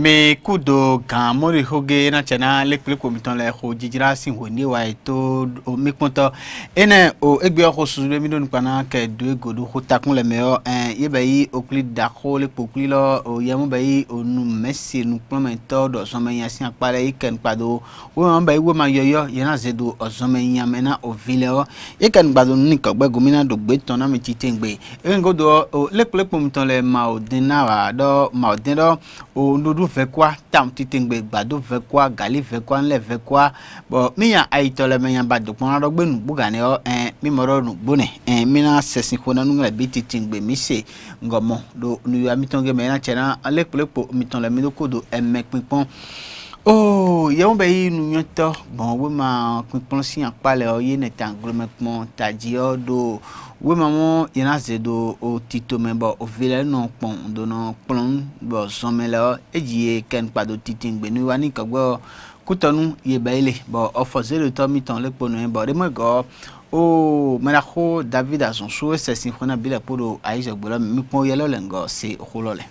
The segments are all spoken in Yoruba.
mi kudo gan mori hoge na tsena lekple komitɔn le xɔ dzidzra si ho ne wa yi to o kpɔtɔ ene o egbe xɔ susu be mi do nukpana ke do ego xɔ takun le me yɔ ɛn. Eh, yebayi okuli dako le kpokli lɔ oyamu bayi onu mɛsi nukplɔmɛtɔ dɔsɔmɛnya si akpa le yi kɛn kpado wɔyɔn bayi wɔma yɔyɔ yɛna ze do ɔsɔmɛnya na ovi lɛ wɔ yi kɛn kpado nu ni kɔgbɛ gomina do gbetɔn na mi ti te gbe eyin ko do o lekple kpomitɔ le ma o den na wa dɔ ma o den dɔ o nuɖuɖu vɛ kua tam ti te gbe gbado vɛ kua gali vɛ kua nlɛ vɛ kua bɔn miya ayitɔ le mɛnya ba dokpɔn na dɔ gbenu gbogane mimɔrɔ nu gbone ɛn eh, mina sɛsin xɔna nu ŋlɛ bi titi gbe mi se ngɔmɔ do nuya mitɔn gɛmɛ yina tsɛ na ale kpolekpo mitɔn le do ko do ɛmɛ kpikpɔn o yɛwò bɛ yi nunyɔtɔ bɔn wema kpikpɔn si akpa le ye ne ta gblome kpɔn tadziyɔ do wema mɔ yina ze do o titome bɔ o vi le nɔ kpɔn donɔ kplɔn bɔ zɔmɛ lɛ edzi ye kɛnukpado titi gbe nuya ni kɔgbɔ kutɔnu yebɛ yi bɔn ɔfɔ zero tɔ mitɔn le kpɔnu yɛ bɔn ɖemegɔ o mena go david asunsu sesin go bila podo a ise gbola mme kmo yelo lengo se go lole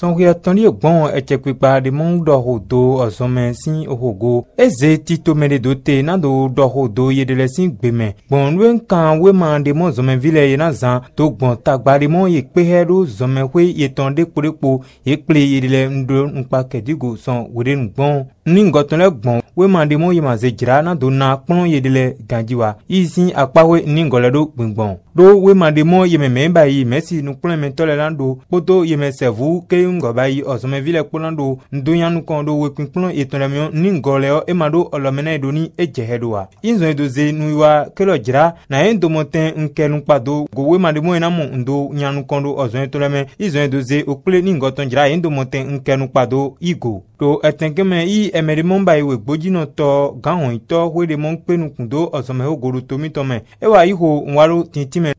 sɔnkuya tɔndiye gbɔn ɛtsɛkpikpa de mɔnu dɔho do ɔzɔmɛ si ohogo eze titome de do te na do dɔho do yeɖelɛ si gbeme gbɔn nue kan we ma de mɔ zɔmɛvi le yena zã do gbɔn tagba de mɔ ye kpehɛ ɖo zɔmɛhoe yetɔn de kpoɖekpo ye kple yeɖelɛ nuɖo nukpa kɛdigo sɔn wo de nu gbɔn ní ngɔtɔn lɛ gbɔn we ma de mɔ yemaze dzra na do na kplɔn yeɖelɛ gãdziwa yi si akpawe ní ngɔlɛ do gbɛngbɔn ɖo wemademɔ yememe ba yi mesi nukplɔemetɔ le la ɖo kpoto yemesevu ke ŋgɔ ba yi ɔzɔmevi le kpona ɖo nudonyanukɔ ɖo wekpikplɔ etɔlɛmiɔ ni ŋgɔ le ema ɖo ɔlɔmena ɖo ni edzehe ɖoa izɔn edoze nuyiwa kelɔ dzra na ye ŋdomɔtɛ ŋkɛ nukpado go wemademɔ yina mɔ ŋdo nyanukɔ ɖo ɔzɔn etɔlɛmɛ izɔn edoze okple ni ŋgɔtɔn dzra ye ŋdomɔtɛ ŋkɛ nukpado igo ɖo etɛnkɛmɛ yi ɛmɛɖemɔ e e ba yi we gbodzinɔtɔ gahɔnyitɔ hoeɖemɔ ŋkpe nukun do ɔzɔmeho goɖotomitɔmɛ ewa yi ho ŋwa ɖo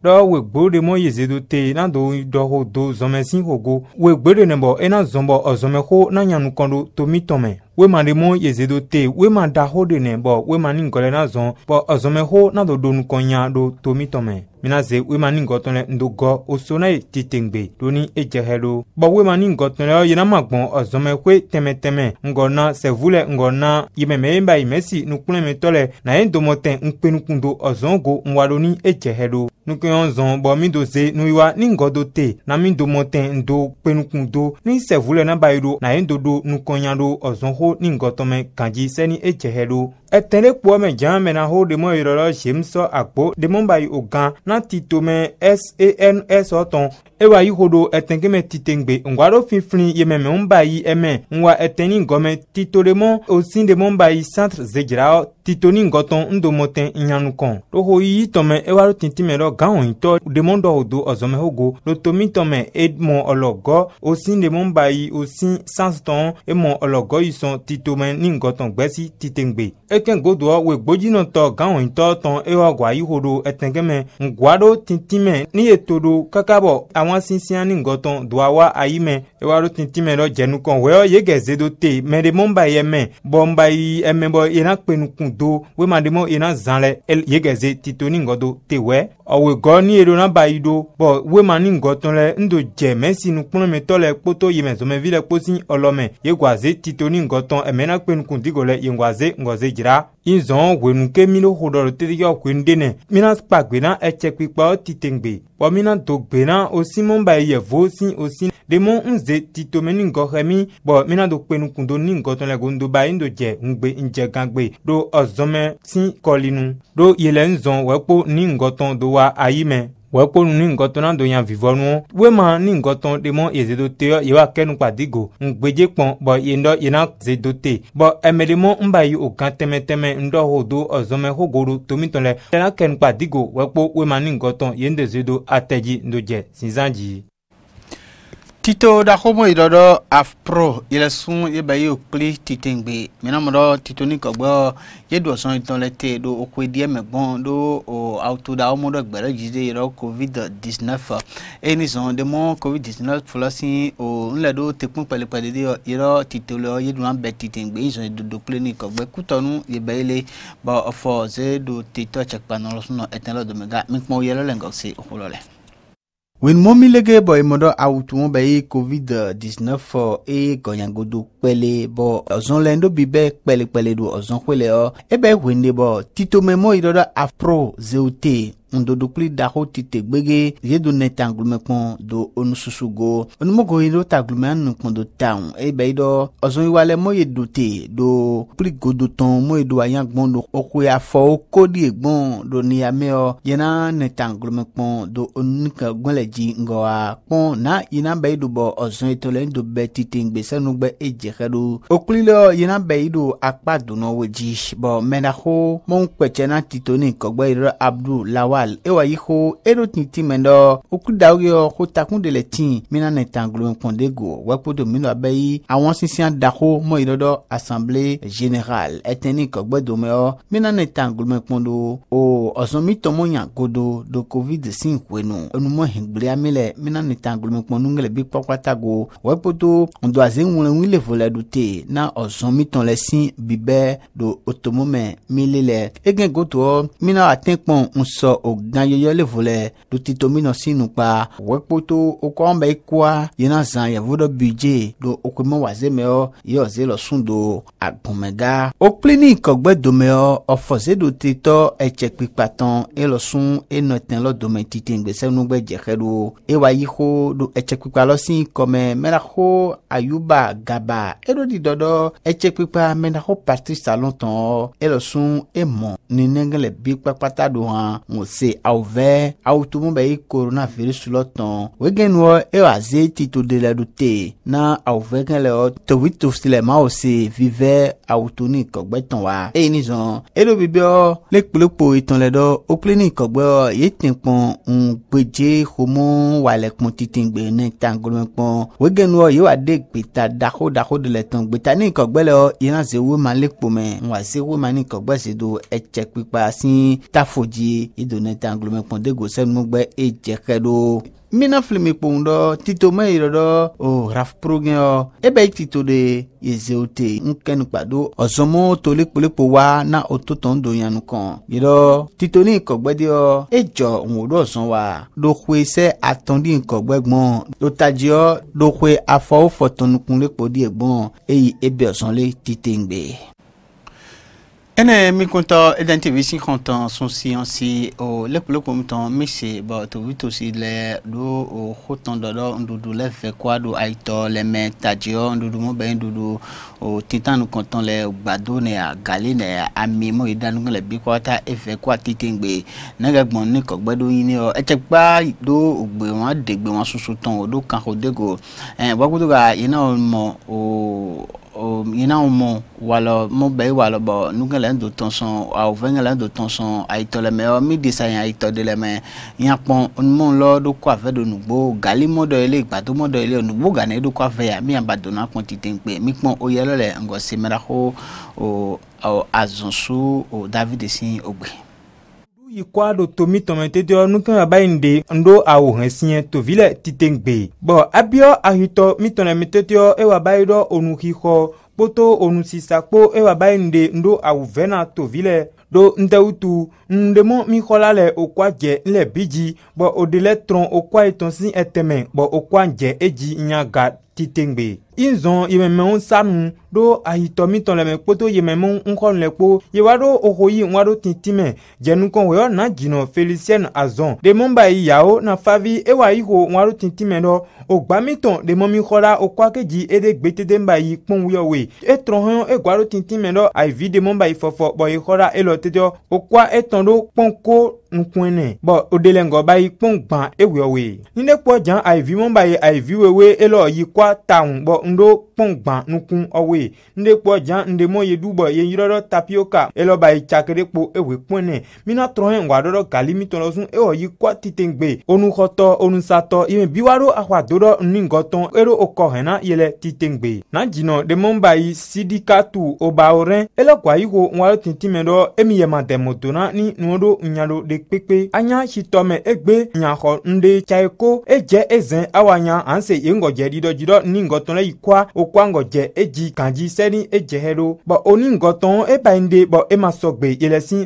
ne ɖɔ wegbe ɖe mɔ yi zedo te na do dɔ ho do zɔmɛsi hogo wegbe ɖe ne bɔ ena zɔn bɔ ɔzɔmɛxo na nyanu kɔn do tomitɔ me wema ɖe mɔ yeze do te wema da xo ɖe nɛ bɔ wema ni ŋgɔ na zɔn bɔ ezɔme xo na do do nukɔnya do tomi me Minaze ze wema ni ŋgɔtɔn le ŋdogɔ oso na ye titegbe ɖo ni edze he ɖo bɔ wema ni ŋgɔtɔn le yena ma gbɔn ezɔme xoe tɛmɛtɛmɛ ŋgɔ na sevu le ŋgɔ na yememe ye ba yime si nukplɔemetɔ le na ye domɔtɛ nukpenukundo do ezɔn go ŋwa ɖo ni edze he ɖo nukuyɔn zɔn bɔ mi do ze nuyiwa ni ŋgɔ do te na mi domɔtɛ ŋdo kpenukun do ni sevu le na ba yi ɖo na ye dodo nukɔnya do ezɔn xo ni ngɔtɔmɛ kanji sɛni e cɛhɛ do etene kpoa me dzã me na ho ɖemɔ yi lɔlɔ zemsɔ agbo ɖemɔ ba yi o gã na ti tome sans tɔn ewa yi ho ɖo etenge me titengbe ŋgɔ aɖo fifli yeme me ŋu ba yi eme ŋua eteni gɔme tito ɖemɔ osi ɖemɔ ba yi centre zedzra titoni ŋgɔtɔn ŋdomɔtɛ nyanukɔn ɖoho yi tɔme ewa ɖo titime ɖɔ gãhɔnyitɔ ɖemɔ ɖɔ o do ɔzɔme hogo ɖotomi tɔme emɔ ɔlɔgɔ osi ɖemɔ ba yi osi sans tɔn emɔ ɔlɔgɔ yi sɔn titome ni ŋgɔtɔn gbɛsi titengbe eke godoa wo gbodzinɔtɔ gahɔnyitɔ tɔn ewa gɔa yi ho ɖo etengeme ŋgoa ɖo titi me ne ye to ɖo kaka bɔ àwọn sísìn ní ngɔtɔn doa wa ayi me ewa ɖo titi me ɖɔ dzenu kɔn wɔyɔ ye gɛze te me de mɔ ba ye mɛ bɔ ba yi ɛmɛ bɔ yena kpenukun do wema de mɔ yena zan lɛ ye gɛze tito ní ngɔdo te wɛ ɔwɔ gɔ ni eɖo na ba yi ɖo bɔ wema ni ŋgɔtɔn lɛ ŋdo dze mɛsi nukplɔmetɔ le kpoto yime zɔmevi le kposi ɔlɔme ye gwaze tito ni ŋgɔtɔn emena kpe nukundigo le ye ŋgwaze ŋgɔze dzra izɔn wenu ke mi ɖo xɔ ɖɔ le tete yɔ koe nu ɖe nɛ mina kpa gbe na etse kpikpɔ titengbe bɔ mina do gbe na osi mɔ ba yi yevu si osi ɖemɔ ŋze titome ni ŋgɔxe mi bɔ mina do kpe nukundo ni ŋgɔtɔn le gondo ba yi ŋdo dze ŋgbe ŋdze gãgbe ɖo ɔzɔmɛ si kɔlinu ɖo yele ŋzɔn wɔ ni ŋgɔtɔn do wa wa ayi me wekponu ni ngɔtɔn na do yan vivɔnu wema ni ngɔtɔn de mɔ yezedo te yɔ yewa kɛnu kpadigo ŋgbedze kpɔn bɔ yendɔ yena zedo te bɔ ɛmɛdemɔ nba yi o gan tɛmɛtɛmɛ ŋdɔ ho do ɔzɔmɛ hogodo tomitɔn lɛ tɛna kɛnu kpadigo wekpo wema ni ngɔtɔn yende zedo atɛdzi ŋdodze sinzan dzi tito daxomo yi dɔdɔ afpro yi le sun yi be yewo kpli titegbe minamu dɔ tito ni kɔgbɔ ye do sɔn yi tɔn le te do okoe die me gbɔn do o awuto da womo dɔ gbɛrɛ dzi de yi dɔ covid dix-neuf eye ni zɔn de mɔ covid dix-neuf fɔlɔ si o nlɛ do tekun pɛlɛpɛlɛ de yi dɔ tito lɛ yi do an bɛ titegbe yi zɔn yi dodo kple ni kɔgbɛ kutɔnu yi be yi le bɔ ɔfɔ ze do titɔ tsekpanɔ lɔ sunɔ etɛ lɔ domega mikpɔn yɛlɛ le wen mɔmi lege bɔ emɔ dɔ awu tun bɛ ye covid dix-neuf fɔ eye gɔnyagodo kpɛle bɔ ɔzɔn lɛ ndobi bɛ kpɛlekpɛle do ɔzɔn kpɛlɛ ɔ ebe wen de bɔ titomɛ mɔ yi dɔ dɔ afro zeote ŋdodo kpli daxo ti tegbege yedo ne ta do o nususu go onumogo yi do ta glume anu do taŋ eye bɛ yi dɔ ɔzɔn yi wa lɛ mo do te do kpli godo tɔn mo ye do anya gbɔn do oko ya fɔ di ye do ne yena ne ta do o nuka gbɔn le dzi ŋgɔ wa kpɔn na yena bɛ yi do bɔ ɔzɔn yi tɔ le ŋdo bɛ tite ŋgbesɛ nu gbɛ e xe do o lɛ yena bɛ yi do akpa donɔ wo dzi bɔn mɛ na ko na tito kɔgbɛ yi do abdul lawa wal ewa yi xo eɖo titi me ɖɔ woku da ko takun de le tin mina ne tan glo kpɔnde go wɔkpoto mi lɔ abe yi àwọn sisia dako mɔ yi ɖɔɖɔ assemblée générale eteni kɔgbɛdome yɔ mina ne tan glo kpɔndo o ɔzɔmi tɔmɔ nya godo do covid si wenu enumɔ hegbelia mi le mina ne tan glo kpɔnu ŋgele bi kpɔkpata go wɔkpoto ŋdɔaze ŋlɛ ŋu le vo le ɖu te na ɔzɔmi tɔn le si bibɛ do otomo me mi le le ege gotoɔ mina ate kpɔn ŋusɔ ogã yeye le vo le ɖotitominɔ sinu kpa wɔkpoto wokɔ wɔn bɛ koa yina zã yevu ɖe bi dze ɖo wokoe mɔ wa ze me yɔ yɔ ze lɔ sun do agbɔmega. wokpli ni kɔgbe dome yɔ ɔfɔze do te tɔ etse kpikpatɔn elɔ sun enɔ tɛn lɔ dome titi ŋgbese nugbe dzexe ɖo ewa yi xo ɖo etse kpikpa lɔ si kɔme mɛra xo ayuba gaba eɖo ɖi dɔdɔ etse kpikpa mɛra xo patrice alɔntɔn elɔ sun emɔ nenege le bi kpakpata ɖo hã ŋo se awuvɛ awutumu bɛ i koronavirus lɔ tɔn wegenu e wa ze tito de la do te na awuvɛ kɛ lɛ tovi tosi lɛ ma o se vivɛ awutu ni kɔgbɛ tɔn wa eye ni zɔn eɖo bi bɛ le kpolokpo itɔn lɛ dɔ okple ni kɔgbɛ ye te kpɔn ŋgbedze homo wa le kpɔn titi gbe ne tangolome kpɔn wegenu ye wa de gbeta daxo daxo de le tɔn gbeta ni kɔgbɛ lɛ yina ze wo ma le kpome ŋwa ze wo ma ni kɔgbɛ ze do etsɛ kpikpa si tafo dzi ye do ne ne tɛ angulomɛkpɔn de gosɛ e do mina filimi kpɔn dɔ tito mɛ yɛrɛ dɔ o raf purogɛ yɔ e bɛ tito de yezew te n kɛnu kpado ɔzɔmɔ toli kpolikpo wa na o to tɔn do yanu kɔn yɛrɛ titoni kɔgbɛdi o e jɔ ŋo do zɔn wa do xoe sɛ atɔndi kɔgbɛ gbɔn do tadzi yɔ do xoe afɔwo fɔtɔnukunle kpo di yɛ gbɔn eyi ebe ɔzɔn le tite ŋgbe ene mi kunta eden tv si kuntan sun si an si o lekuloko mi tan mi se ba to wi to si le do o khotan dodo ndudu le fe kwa do aito le me tajio ndudu mo be ndudu o titan nu kuntan le gbado ne gale ne ami mo idanu e, le bi kwa ta efe kwa titengbe na ga gbon ni ko gbedo yin ni o e te pa do ogbe won de gbe won susu tan o do kan ko dego eh wa gudu ga ina mo o Um, yina mo walo mo be walo bo nuke le ndo tonson a o venge le ndo tonson a ito le me o mi disa yan ito de le me yan pon onmo lo do kwa fe do nugbo gali mo do ile igba to mo do ile onugbo gane do kwa fe ya mi yan ba do na pon titen pe mi pon o yelo le ngo se mera ho o azunsu o david sin ogbe yikɔa ɖo tomi tɔmɛtetɔ nukɛmɛ ba yin de ŋɖo awo hɛn siɛ tovi lɛ titɛgbe bɔn abiɔ ahitɔ mitɔnɛmɛtetɔ ewa ba yi ɖɔ onuxixɔ kpoto onusisakpo ewa ba yin de ŋɖo awu vɛna tovi lɛ ɖo ŋdɛwutu ŋɖemɔ mixɔla le okɔa dze le bidzi bɔn oɖelɛ trɔn okɔa etɔn si etɛmɛ bɔn okɔa dze edzi nyaga titengbe inzɔn yememɛwo sanu ɖo ayitɔmitɔ le me kpoto yememɛwo ŋkɔnu le kpo yewa ɖo oho yi ŋua ɖo titi dzenukɔ wòyɔ na dzinɔ felicien azɔn ɖemɔba yi yawo na favi ewa yi ho ŋua ɖo titi me ɖɔ ogbamitɔ ɖemɔmi xɔ ede okɔ akedzi eɖe gbetedenba yi kpɔn yɔwe etrɔ hɛn egua ɖo titi me ɖɔ ayivi ɖemɔba yi fɔfɔ bɔ yi xɔ okɔa etɔn ɖo kpɔn ko bɔn o de le ŋgɔba yi kpɔn gbã ewɔwe ni ne kpɔ dza ayivi mɔba yi ayivi wewe elɔ yi kɔa wa taun bɔ n nukun ɔwoe n ɖe kpɔ dza n ɖe mɔ ye ɖubɔ ye yi ɖɔɖɔ tapioka elɔ ba yi tsake ɖe kpo ewoe kpɔn nɛ mina trɔ hɛn wa ɖɔɖɔ gali mi tɔn lɔ sun ewɔ yi kɔ titengbe onuxɔtɔ onusatɔ yime bi wa ɖo axɔ do ɖɔ nugɔtɔn eɖo okɔ hɛn na yele titengbe na dzinɔ ɖe mɔ ba yi sidika tu obawo rɛ ni nuwo ɖo nya anya tsitɔme egbe nyaxɔ n ɖe tsae ko edze anse ye ŋgɔ dze yɔ ni ŋgɔtɔn lɛ yi kɔa o kɔa ŋgɔ dze edzi kandzi sɛni edze hɛ ɖo bɔn o e ni eba yi de bɔn ema sɔ gbe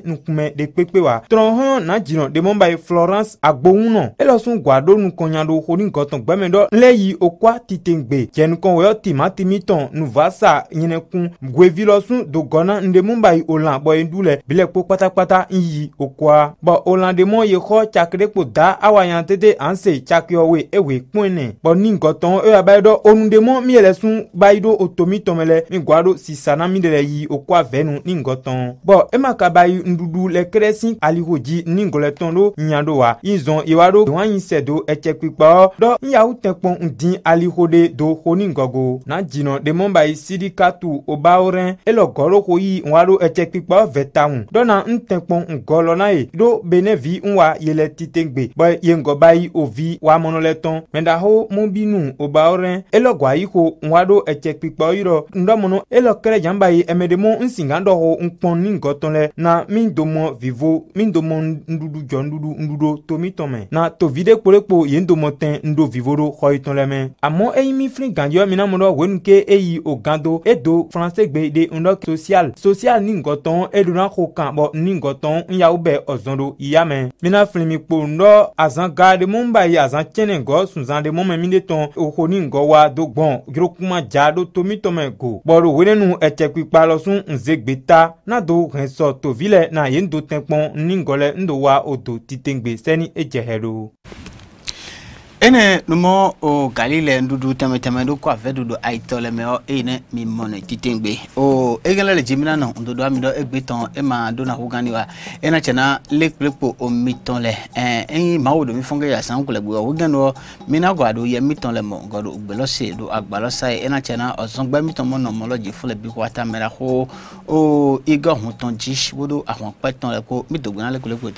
nukume de kpekpe wa trɔn hɔn na dzinɔ demɔ ba ye florence agbowunɔ elɔ sun gua ɖo nukɔnya ɖo o gbɛmɛ dɔ lɛ yi o kɔa titegbe dzenukɔn wɔyɔ timatimi tɔn nuvasa nyinɛkun guevi lɔ sun dogɔna ndemu ba yi o lan bɔn ye lɛ bilɛkpo kpatakpata yi o kɔa bɔn o lan demɔ ye xɔ tsakre da awa yan anse tsakiyɔwe ewe kpɔn bɔn ni ŋgɔtɔn e ba yi dɔ tɔ onudemɔ miɛlɛ sun bayido otomi tɔmɛlɛ mi guado si sana mi de lɛ yi okɔ avɛnu ni ngɔtɔn bɔn ema kaba yi nuɖuɖu le kɛrɛsi aliko dzi ni ngɔlɛtɔn do nyado wa yizɔn iwa do wɔn yi sɛ do ɛtsɛ kpikpɔ dɔ nyawo tɛ kpɔn aliko de do ho ni ngɔgo na dzinɔ demɔ ba yi sidikatu obawo rɛ elɔ gɔlɔ ko yi wɔn do ɛtsɛ kpikpɔ vɛ ta ŋu dɔna ŋtɛ kpɔn ŋgɔlɔ na ye do benevi ŋwa yelɛ titengbe bɔn ye ŋgɔba yi ovi wa mɔnɔlɛtɔn mɛdaho mobinu obawo rɛ elɔ gwa yi ko ŋua ɖo etse kpikpɔ yi rɔ ŋdɔmɔnɔ elɔ kɛrɛ dzamba yi eme ɖe mo ŋsiga dɔ xɔ ŋkpɔn ni ŋgɔtɔn lɛ na mi domɔ vivo mi domɔ ŋɖuɖu dzɔ ŋɖuɖu ŋɖuɖo to mi tɔ me na tovi ɖe kpolekpo yen domɔ tɛ ŋɖo vivo ɖo xɔ yi tɔn lɛ mɛ amɔ eyi mi fli gadzɔ mina mo ɖɔ wenu ke eyi o gado edo fransɛ gbe ɖe ŋdɔ social social ni ŋgɔtɔn eɖo na xɔ kan bɔ ni ŋgɔtɔn ŋyawo bɛ ɔzɔn ɖo iya mɛ mina fli mi kpo ŋdɔ azã ga ɖe mo ŋba yi azã tsɛnɛ ŋgɔ sunzan ɖe mo mɛ mi ɖe tɔn o ni ŋgɔ wa wa do gbɔn yorokuma dza ɖo tomitɔmɛ go bɔɖo wenenu etsɛkpikpa lɔ sun nzegbe ta na do hɛnsɔ tovi lɛ na yen do tɛkpɔn ŋgɔlɛ ŋdo wa o do titengbe sɛni edze hɛ ɖo ene numo o galile ndudu teme teme do kwa fe dudu aitole me o ene mi mone titengbe o egele le jimina no ndudu ami do egbe ton e ma do na hugani wa ena chena leklepo o miton le eh en wo do mi fonge ya san kule gbo o gano mi na gwa do ye miton le mo godo gbe do agba lo ena chena osun gbe miton mo no mo lo ji fule bi kwa ta mera ho o igo hun ton wodo àwọn peton le ko mi do gbe na leklepo